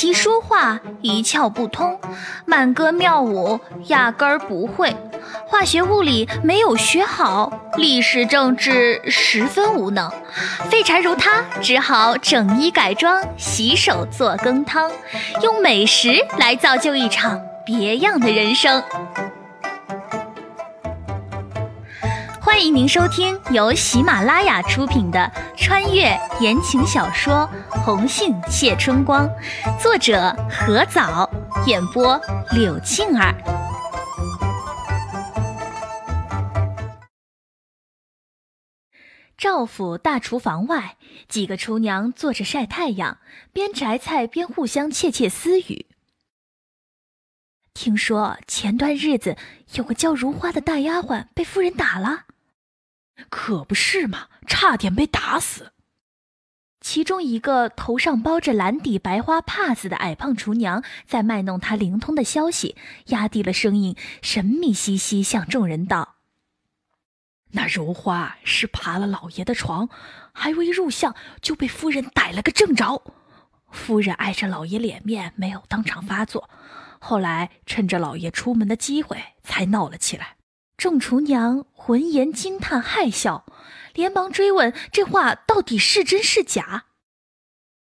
棋书画一窍不通，满歌妙舞压根儿不会，化学物理没有学好，历史政治十分无能，废柴如他只好整衣改装，洗手做羹汤，用美食来造就一场别样的人生。欢迎您收听由喜马拉雅出品的穿越言情小说《红杏谢春光》，作者何藻，演播柳庆儿。赵府大厨房外，几个厨娘坐着晒太阳，边摘菜边互相窃窃私语。听说前段日子有个叫如花的大丫鬟被夫人打了。可不是嘛，差点被打死。其中一个头上包着蓝底白花帕子的矮胖厨娘，在卖弄他灵通的消息，压低了声音，神秘兮兮向众人道：“那如花是爬了老爷的床，还未入相就被夫人逮了个正着。夫人碍着老爷脸面，没有当场发作，后来趁着老爷出门的机会，才闹了起来。”众厨娘闻言惊叹骇笑，连忙追问这话到底是真是假。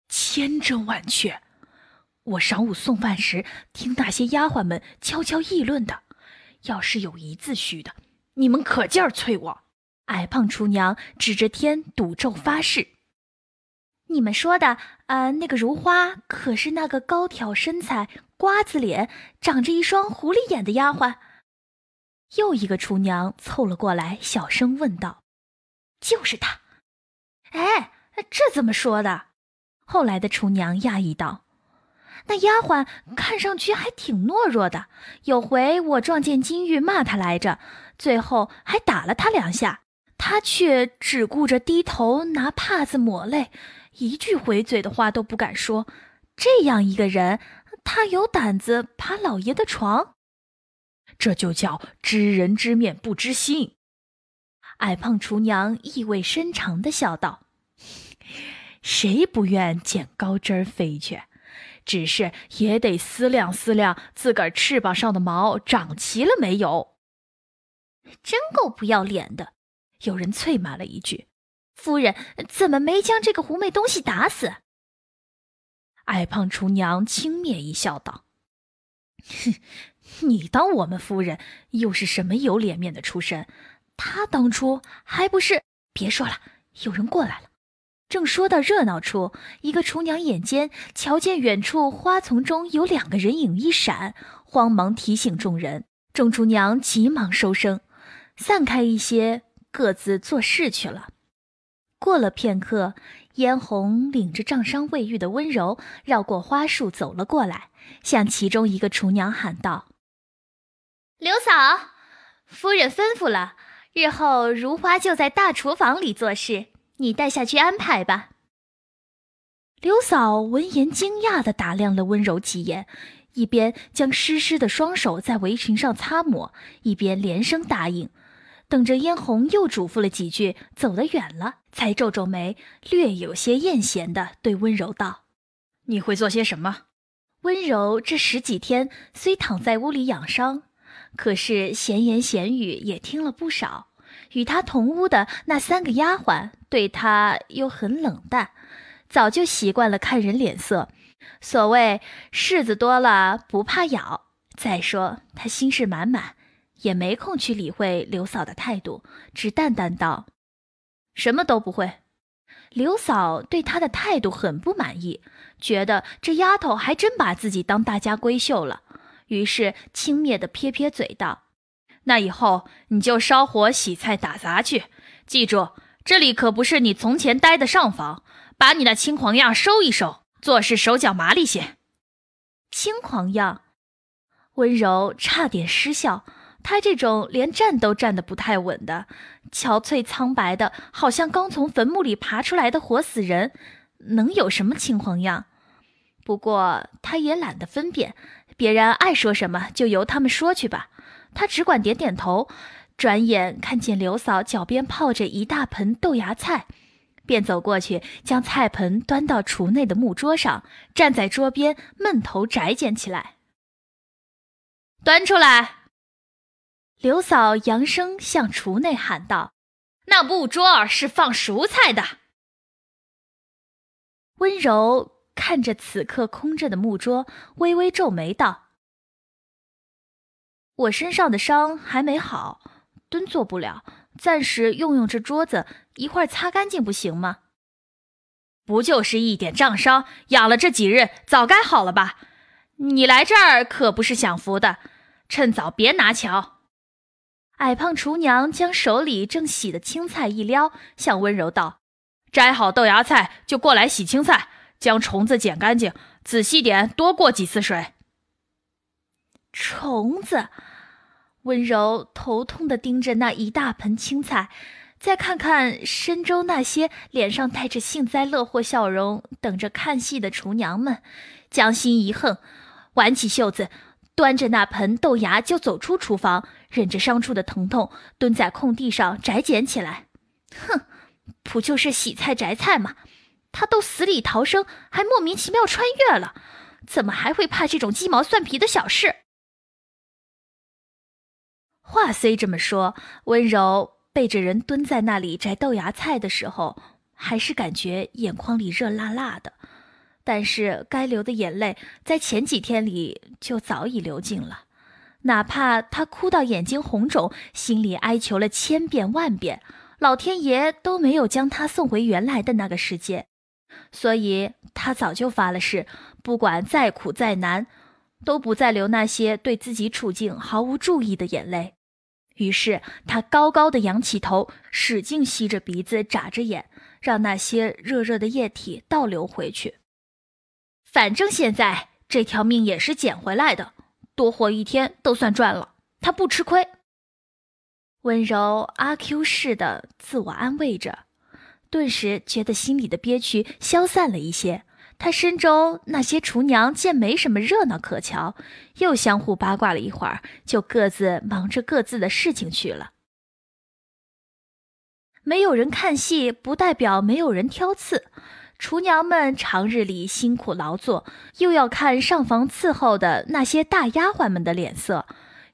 千真万确，我晌午送饭时听那些丫鬟们悄悄议论的，要是有一字虚的，你们可劲儿催我。矮胖厨娘指着天赌咒发誓：“你们说的啊，那个如花可是那个高挑身材、瓜子脸、长着一双狐狸眼的丫鬟？”又一个厨娘凑了过来，小声问道：“就是他。”“哎，这怎么说的？”后来的厨娘讶异道：“那丫鬟看上去还挺懦弱的。有回我撞见金玉骂他来着，最后还打了他两下，他却只顾着低头拿帕子抹泪，一句回嘴的话都不敢说。这样一个人，他有胆子爬老爷的床？”这就叫知人知面不知心。矮胖厨娘意味深长的笑道：“谁不愿捡高枝儿飞去？只是也得思量思量，自个儿翅膀上的毛长齐了没有。”真够不要脸的！有人啐骂了一句：“夫人怎么没将这个狐媚东西打死？”矮胖厨娘轻蔑一笑道：“哼。”你当我们夫人又是什么有脸面的出身？她当初还不是……别说了，有人过来了。正说到热闹处，一个厨娘眼尖，瞧见远处花丛中有两个人影一闪，慌忙提醒众人。众厨娘急忙收声，散开一些，各自做事去了。过了片刻，嫣红领着杖伤未愈的温柔，绕过花树走了过来，向其中一个厨娘喊道。刘嫂，夫人吩咐了，日后如花就在大厨房里做事，你带下去安排吧。刘嫂闻言惊讶地打量了温柔几眼，一边将湿湿的双手在围裙上擦抹，一边连声答应。等着嫣红又嘱咐了几句，走得远了，才皱皱眉，略有些厌嫌地对温柔道：“你会做些什么？”温柔这十几天虽躺在屋里养伤。可是闲言闲语也听了不少，与他同屋的那三个丫鬟对他又很冷淡，早就习惯了看人脸色。所谓柿子多了不怕咬。再说他心事满满，也没空去理会刘嫂的态度，只淡淡道：“什么都不会。”刘嫂对他的态度很不满意，觉得这丫头还真把自己当大家闺秀了。于是轻蔑地撇撇嘴道：“那以后你就烧火、洗菜、打杂去。记住，这里可不是你从前待的上房。把你那轻狂样收一收，做事手脚麻利些。”轻狂样，温柔差点失笑。他这种连站都站得不太稳的、憔悴苍白的，好像刚从坟墓里爬出来的活死人，能有什么轻狂样？不过他也懒得分辨。别人爱说什么就由他们说去吧，他只管点点头。转眼看见刘嫂脚边泡着一大盆豆芽菜，便走过去将菜盆端到厨内的木桌上，站在桌边闷头宅捡起来。端出来，刘嫂扬声向厨内喊道：“那木桌是放熟菜的。”温柔。看着此刻空着的木桌，微微皱眉道：“我身上的伤还没好，蹲坐不了，暂时用用这桌子，一会儿擦干净不行吗？不就是一点杖伤，养了这几日，早该好了吧？你来这儿可不是享福的，趁早别拿瞧。”矮胖厨娘将手里正洗的青菜一撩，向温柔道：“摘好豆芽菜就过来洗青菜。”将虫子捡干净，仔细点，多过几次水。虫子，温柔头痛的盯着那一大盆青菜，再看看深州那些脸上带着幸灾乐祸笑容、等着看戏的厨娘们，将心一横，挽起袖子，端着那盆豆芽就走出厨房，忍着伤处的疼痛，蹲在空地上摘捡起来。哼，不就是洗菜摘菜吗？他都死里逃生，还莫名其妙穿越了，怎么还会怕这种鸡毛蒜皮的小事？话虽这么说，温柔背着人蹲在那里摘豆芽菜的时候，还是感觉眼眶里热辣辣的。但是该流的眼泪，在前几天里就早已流尽了，哪怕他哭到眼睛红肿，心里哀求了千遍万遍，老天爷都没有将他送回原来的那个世界。所以，他早就发了誓，不管再苦再难，都不再流那些对自己处境毫无注意的眼泪。于是，他高高的仰起头，使劲吸着鼻子，眨着眼，让那些热热的液体倒流回去。反正现在这条命也是捡回来的，多活一天都算赚了，他不吃亏。温柔阿 Q 式的自我安慰着。顿时觉得心里的憋屈消散了一些。他身周那些厨娘见没什么热闹可瞧，又相互八卦了一会儿，就各自忙着各自的事情去了。没有人看戏，不代表没有人挑刺。厨娘们长日里辛苦劳作，又要看上房伺候的那些大丫鬟们的脸色，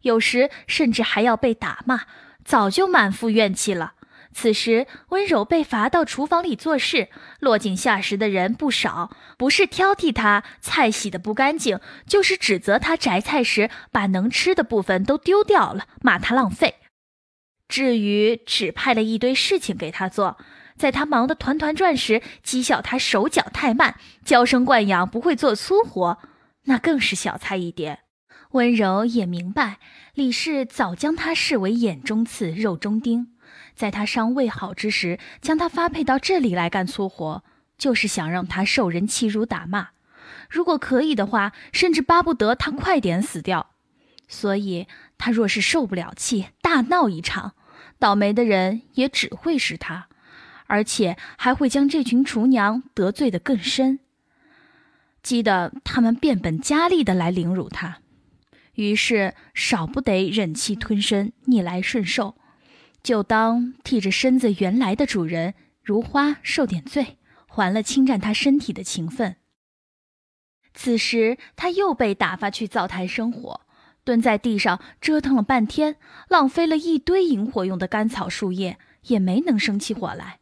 有时甚至还要被打骂，早就满腹怨气了。此时，温柔被罚到厨房里做事。落井下石的人不少，不是挑剔他菜洗的不干净，就是指责他择菜时把能吃的部分都丢掉了，骂他浪费。至于指派了一堆事情给他做，在他忙得团团转时，讥笑他手脚太慢，娇生惯养不会做粗活，那更是小菜一碟。温柔也明白，李氏早将他视为眼中刺、肉中钉。在他伤未好之时，将他发配到这里来干粗活，就是想让他受人欺辱打骂。如果可以的话，甚至巴不得他快点死掉。所以，他若是受不了气，大闹一场，倒霉的人也只会是他，而且还会将这群厨娘得罪的更深，激得他们变本加厉的来凌辱他。于是，少不得忍气吞声，逆来顺受。就当替这身子原来的主人如花受点罪，还了侵占他身体的情分。此时他又被打发去灶台生火，蹲在地上折腾了半天，浪费了一堆引火用的干草树叶，也没能生起火来。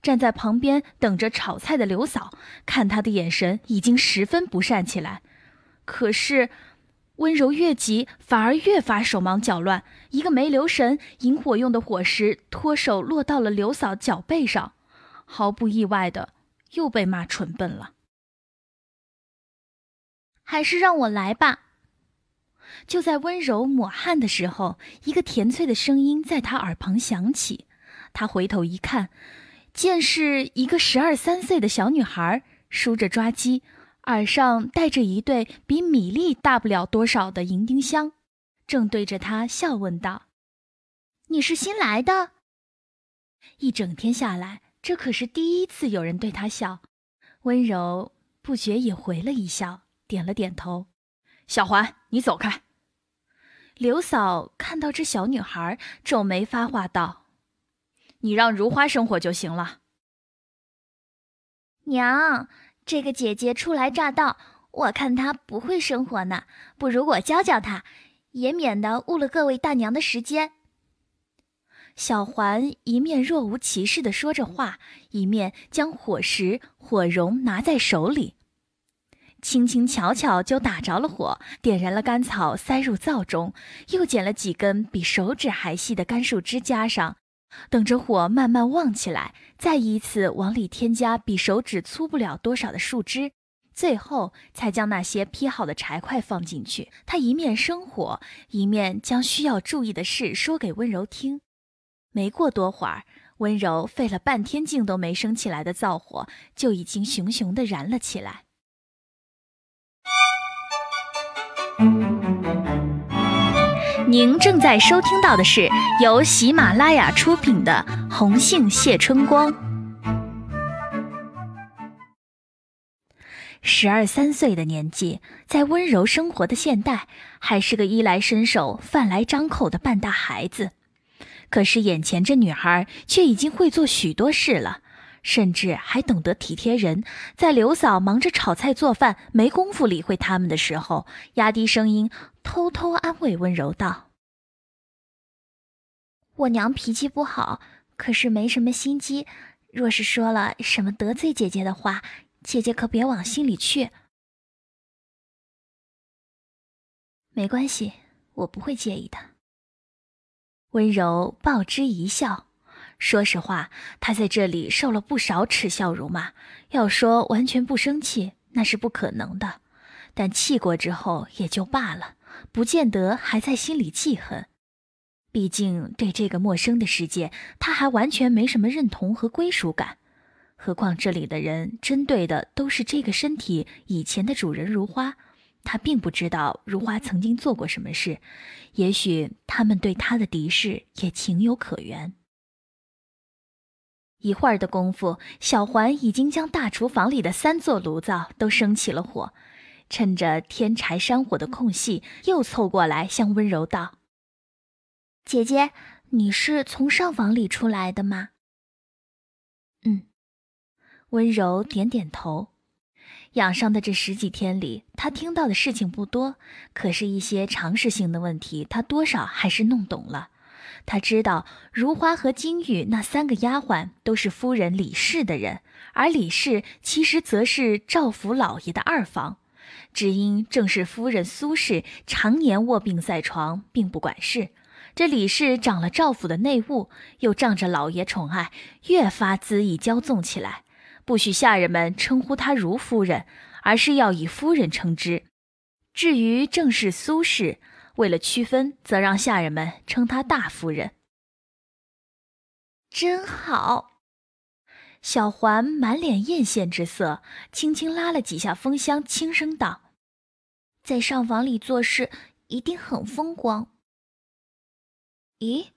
站在旁边等着炒菜的刘嫂，看他的眼神已经十分不善起来。可是。温柔越急，反而越发手忙脚乱，一个没留神，引火用的火石脱手落到了刘嫂脚背上，毫不意外的又被骂蠢笨了。还是让我来吧。就在温柔抹汗的时候，一个甜脆的声音在她耳旁响起，她回头一看，见是一个十二三岁的小女孩梳着抓髻。耳上戴着一对比米粒大不了多少的银丁香，正对着他笑问道：“你是新来的？”一整天下来，这可是第一次有人对他笑。温柔不觉也回了一笑，点了点头：“小环，你走开。”刘嫂看到这小女孩，皱眉发话道：“你让如花生火就行了。”娘。这个姐姐初来乍到，我看她不会生火呢，不如我教教她，也免得误了各位大娘的时间。小环一面若无其事地说着话，一面将火石、火绒拿在手里，轻轻巧巧就打着了火，点燃了干草，塞入灶中，又捡了几根比手指还细的干树枝加上。等着火慢慢旺起来，再依次往里添加比手指粗不了多少的树枝，最后才将那些劈好的柴块放进去。他一面生火，一面将需要注意的事说给温柔听。没过多会儿，温柔费了半天劲都没生起来的灶火就已经熊熊地燃了起来。您正在收听到的是由喜马拉雅出品的《红杏谢春光》。十二三岁的年纪，在温柔生活的现代，还是个衣来伸手、饭来张口的半大孩子。可是，眼前这女孩却已经会做许多事了。甚至还懂得体贴人，在刘嫂忙着炒菜做饭、没工夫理会他们的时候，压低声音偷偷安慰温柔道：“我娘脾气不好，可是没什么心机。若是说了什么得罪姐姐的话，姐姐可别往心里去。没关系，我不会介意的。”温柔报之一笑。说实话，他在这里受了不少耻笑辱骂。要说完全不生气，那是不可能的。但气过之后也就罢了，不见得还在心里记恨。毕竟对这个陌生的世界，他还完全没什么认同和归属感。何况这里的人针对的都是这个身体以前的主人如花，他并不知道如花曾经做过什么事。也许他们对他的敌视也情有可原。一会儿的功夫，小环已经将大厨房里的三座炉灶都升起了火。趁着添柴山火的空隙，又凑过来向温柔道：“姐姐，你是从上房里出来的吗？”“嗯。”温柔点点头。养伤的这十几天里，她听到的事情不多，可是一些常识性的问题，她多少还是弄懂了。他知道如花和金玉那三个丫鬟都是夫人李氏的人，而李氏其实则是赵府老爷的二房。只因正室夫人苏氏常年卧病在床，并不管事，这李氏掌了赵府的内务，又仗着老爷宠爱，越发恣意骄纵起来，不许下人们称呼她如夫人，而是要以夫人称之。至于正室苏氏。为了区分，则让下人们称她大夫人。真好，小环满脸艳羡之色，轻轻拉了几下风箱，轻声道：“在上房里做事一定很风光。”咦，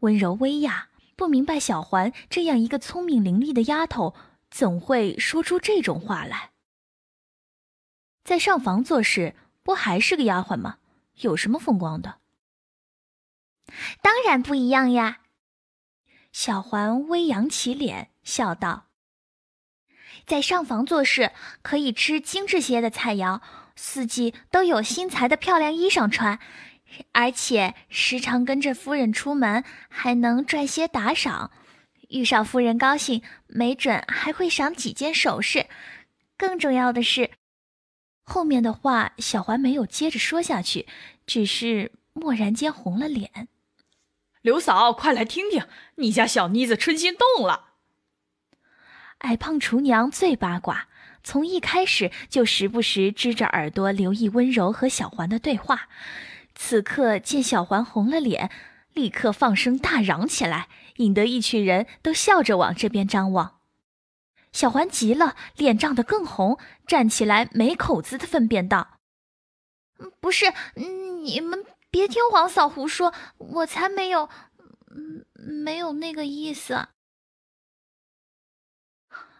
温柔微亚不明白，小环这样一个聪明伶俐的丫头，怎会说出这种话来？在上房做事，不还是个丫鬟吗？有什么风光的？当然不一样呀！小环微扬起脸，笑道：“在上房做事，可以吃精致些的菜肴，四季都有新裁的漂亮衣裳穿，而且时常跟着夫人出门，还能赚些打赏。遇上夫人高兴，没准还会赏几件首饰。更重要的是……”后面的话，小环没有接着说下去，只是蓦然间红了脸。刘嫂，快来听听，你家小妮子春心动了。矮胖厨娘最八卦，从一开始就时不时支着耳朵留意温柔和小环的对话。此刻见小环红了脸，立刻放声大嚷起来，引得一群人都笑着往这边张望。小环急了，脸涨得更红，站起来，没口子的分便道：“不是，你们别听黄嫂胡说，我才没有，没有那个意思。”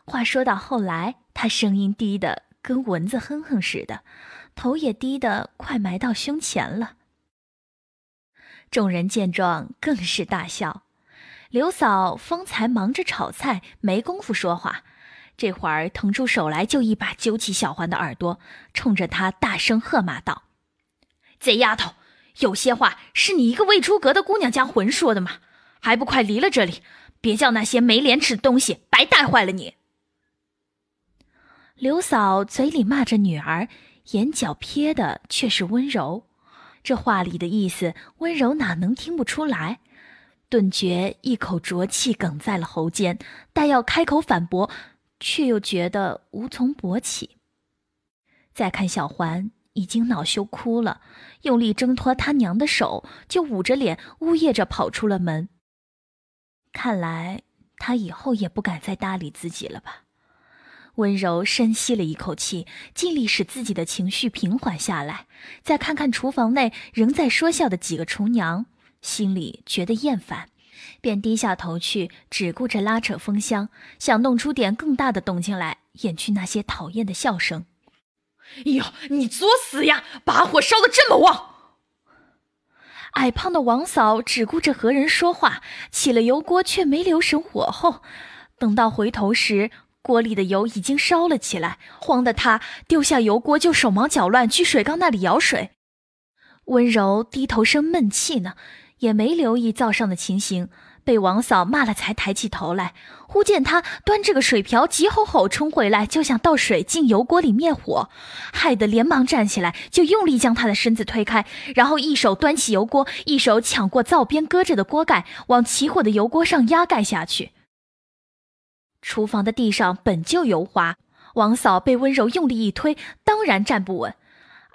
话说到后来，他声音低的跟蚊子哼哼似的，头也低的快埋到胸前了。众人见状，更是大笑。刘嫂方才忙着炒菜，没工夫说话。这会儿腾出手来，就一把揪起小环的耳朵，冲着她大声喝骂道：“贼丫头，有些话是你一个未出阁的姑娘家魂说的吗？还不快离了这里，别叫那些没廉耻的东西白带坏了你！”刘嫂嘴里骂着女儿，眼角瞥的却是温柔。这话里的意思，温柔哪能听不出来？顿觉一口浊气哽在了喉间，待要开口反驳。却又觉得无从勃起。再看小环已经恼羞哭了，用力挣脱他娘的手，就捂着脸呜咽着跑出了门。看来他以后也不敢再搭理自己了吧？温柔深吸了一口气，尽力使自己的情绪平缓下来。再看看厨房内仍在说笑的几个厨娘，心里觉得厌烦。便低下头去，只顾着拉扯风箱，想弄出点更大的动静来，掩去那些讨厌的笑声。哎呦，你作死呀！把火烧得这么旺。矮胖的王嫂只顾着和人说话，起了油锅却没留神火候。等到回头时，锅里的油已经烧了起来，慌得她丢下油锅就手忙脚乱去水缸那里舀水。温柔低头生闷气呢。也没留意灶上的情形，被王嫂骂了才抬起头来。忽见她端着个水瓢，急吼吼冲回来，就想倒水进油锅里灭火，害得连忙站起来，就用力将她的身子推开，然后一手端起油锅，一手抢过灶边搁着的锅盖，往起火的油锅上压盖下去。厨房的地上本就油滑，王嫂被温柔用力一推，当然站不稳。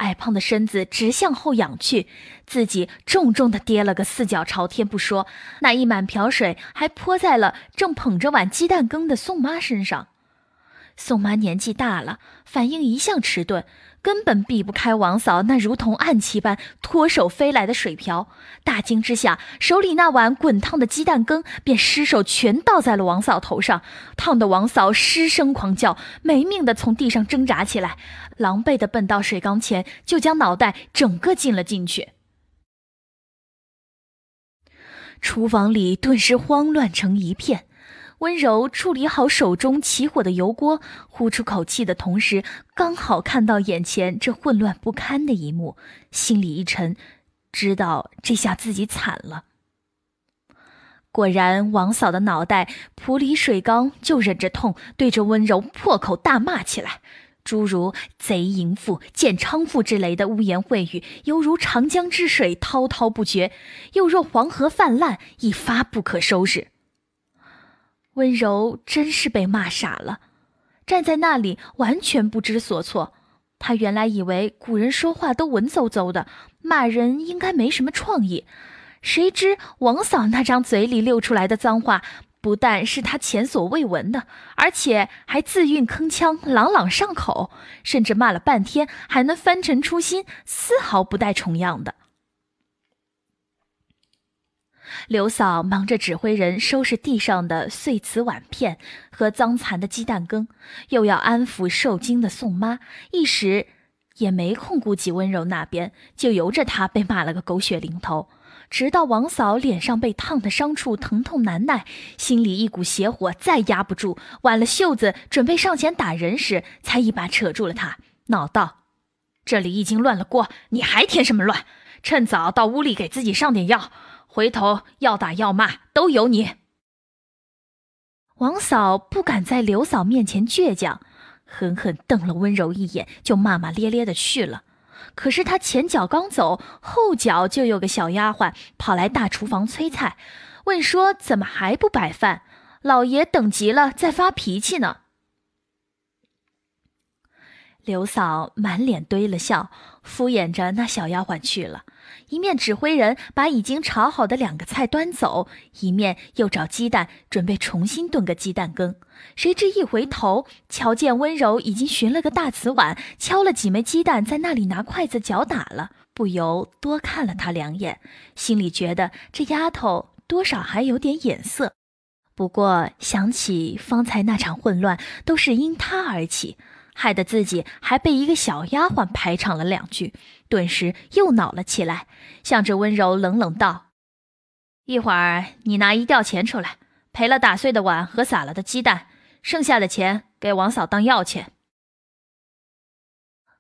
矮胖的身子直向后仰去，自己重重的跌了个四脚朝天，不说，那一满瓢水还泼在了正捧着碗鸡蛋羹的宋妈身上。宋妈年纪大了，反应一向迟钝。根本避不开王嫂那如同暗器般脱手飞来的水瓢，大惊之下，手里那碗滚烫的鸡蛋羹便失手全倒在了王嫂头上，烫得王嫂失声狂叫，没命的从地上挣扎起来，狼狈的奔到水缸前，就将脑袋整个浸了进去。厨房里顿时慌乱成一片。温柔处理好手中起火的油锅，呼出口气的同时，刚好看到眼前这混乱不堪的一幕，心里一沉，知道这下自己惨了。果然，王嫂的脑袋普里水缸，就忍着痛对着温柔破口大骂起来，诸如“贼淫妇”“贱娼妇”之类的污言秽语，犹如长江之水滔滔不绝，又若黄河泛滥，一发不可收拾。温柔真是被骂傻了，站在那里完全不知所措。他原来以为古人说话都文绉绉的，骂人应该没什么创意，谁知王嫂那张嘴里溜出来的脏话，不但是他前所未闻的，而且还自韵铿锵、朗朗上口，甚至骂了半天还能翻陈出新，丝毫不带重样的。刘嫂忙着指挥人收拾地上的碎瓷碗片和脏残的鸡蛋羹，又要安抚受惊的宋妈，一时也没空顾及温柔那边，就由着她被骂了个狗血淋头。直到王嫂脸上被烫的伤处疼痛难耐，心里一股邪火再压不住，挽了袖子准备上前打人时，才一把扯住了她，恼道：“这里已经乱了锅，你还添什么乱？趁早到屋里给自己上点药。”回头要打要骂都由你。王嫂不敢在刘嫂面前倔强，狠狠瞪了温柔一眼，就骂骂咧咧的去了。可是她前脚刚走，后脚就有个小丫鬟跑来大厨房催菜，问说怎么还不摆饭？老爷等急了，在发脾气呢。刘嫂满脸堆了笑，敷衍着那小丫鬟去了，一面指挥人把已经炒好的两个菜端走，一面又找鸡蛋准备重新炖个鸡蛋羹。谁知一回头，瞧见温柔已经寻了个大瓷碗，敲了几枚鸡蛋在那里拿筷子搅打了，不由多看了他两眼，心里觉得这丫头多少还有点眼色。不过想起方才那场混乱都是因他而起。害得自己还被一个小丫鬟排场了两句，顿时又恼了起来，向着温柔冷冷道：“一会儿你拿一吊钱出来，赔了打碎的碗和撒了的鸡蛋，剩下的钱给王嫂当药钱。”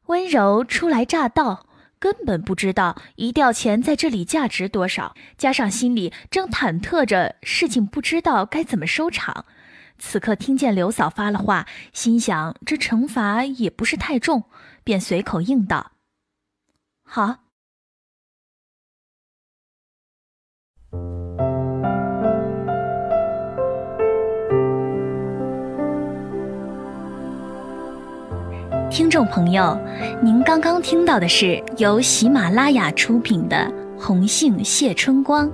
温柔初来乍到，根本不知道一吊钱在这里价值多少，加上心里正忐忑着事情，不知道该怎么收场。此刻听见刘嫂发了话，心想这惩罚也不是太重，便随口应道：“好。”听众朋友，您刚刚听到的是由喜马拉雅出品的《红杏谢春光》，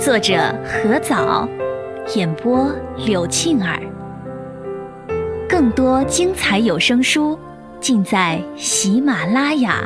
作者何早。演播：柳庆儿。更多精彩有声书，尽在喜马拉雅。